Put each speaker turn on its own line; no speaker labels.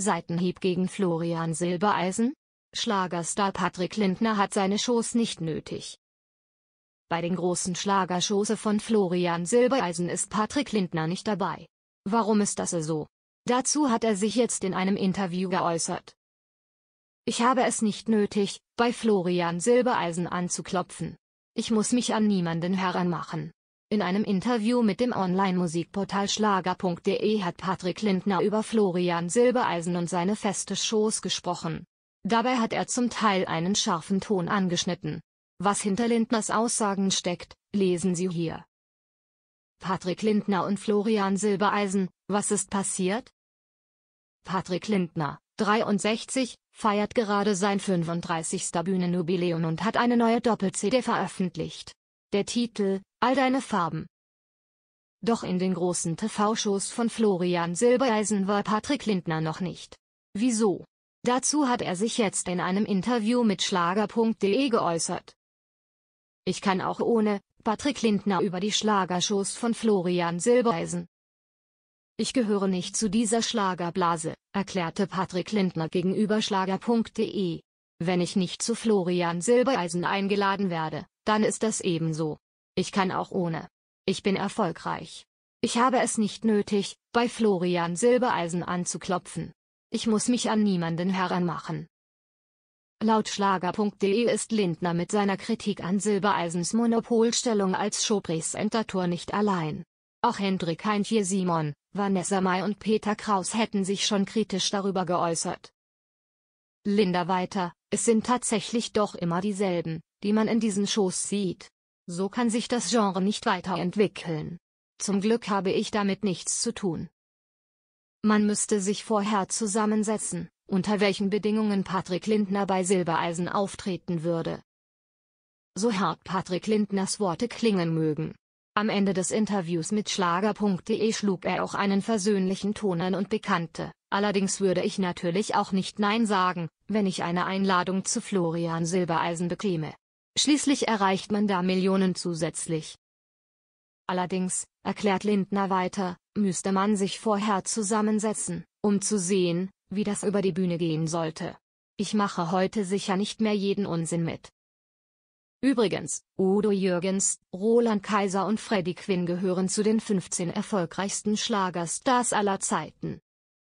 Seitenhieb gegen Florian Silbereisen? Schlagerstar Patrick Lindner hat seine Shows nicht nötig. Bei den großen Schlagershows von Florian Silbereisen ist Patrick Lindner nicht dabei. Warum ist das so? Dazu hat er sich jetzt in einem Interview geäußert. Ich habe es nicht nötig, bei Florian Silbereisen anzuklopfen. Ich muss mich an niemanden heranmachen. In einem Interview mit dem Online-Musikportal Schlager.de hat Patrick Lindner über Florian Silbereisen und seine feste Shows gesprochen. Dabei hat er zum Teil einen scharfen Ton angeschnitten. Was hinter Lindners Aussagen steckt, lesen Sie hier. Patrick Lindner und Florian Silbereisen, was ist passiert? Patrick Lindner, 63, feiert gerade sein 35. Bühnenjubiläum und hat eine neue Doppel-CD veröffentlicht. Der Titel, All deine Farben. Doch in den großen TV-Shows von Florian Silbereisen war Patrick Lindner noch nicht. Wieso? Dazu hat er sich jetzt in einem Interview mit Schlager.de geäußert. Ich kann auch ohne Patrick Lindner über die Schlagershows von Florian Silbereisen. Ich gehöre nicht zu dieser Schlagerblase, erklärte Patrick Lindner gegenüber Schlager.de. Wenn ich nicht zu Florian Silbereisen eingeladen werde, dann ist das ebenso. Ich kann auch ohne. Ich bin erfolgreich. Ich habe es nicht nötig, bei Florian Silbereisen anzuklopfen. Ich muss mich an niemanden heranmachen. Laut Schlager.de ist Lindner mit seiner Kritik an Silbereisens Monopolstellung als Showpräsentator nicht allein. Auch Hendrik Heintje Simon, Vanessa May und Peter Kraus hätten sich schon kritisch darüber geäußert. Linda weiter, es sind tatsächlich doch immer dieselben, die man in diesen Shows sieht. So kann sich das Genre nicht weiterentwickeln. Zum Glück habe ich damit nichts zu tun. Man müsste sich vorher zusammensetzen, unter welchen Bedingungen Patrick Lindner bei Silbereisen auftreten würde. So hart Patrick Lindners Worte klingen mögen. Am Ende des Interviews mit Schlager.de schlug er auch einen versöhnlichen Ton an und bekannte, allerdings würde ich natürlich auch nicht Nein sagen, wenn ich eine Einladung zu Florian Silbereisen bekäme. Schließlich erreicht man da Millionen zusätzlich. Allerdings, erklärt Lindner weiter, müsste man sich vorher zusammensetzen, um zu sehen, wie das über die Bühne gehen sollte. Ich mache heute sicher nicht mehr jeden Unsinn mit. Übrigens, Udo Jürgens, Roland Kaiser und Freddie Quinn gehören zu den 15 erfolgreichsten Schlagerstars aller Zeiten.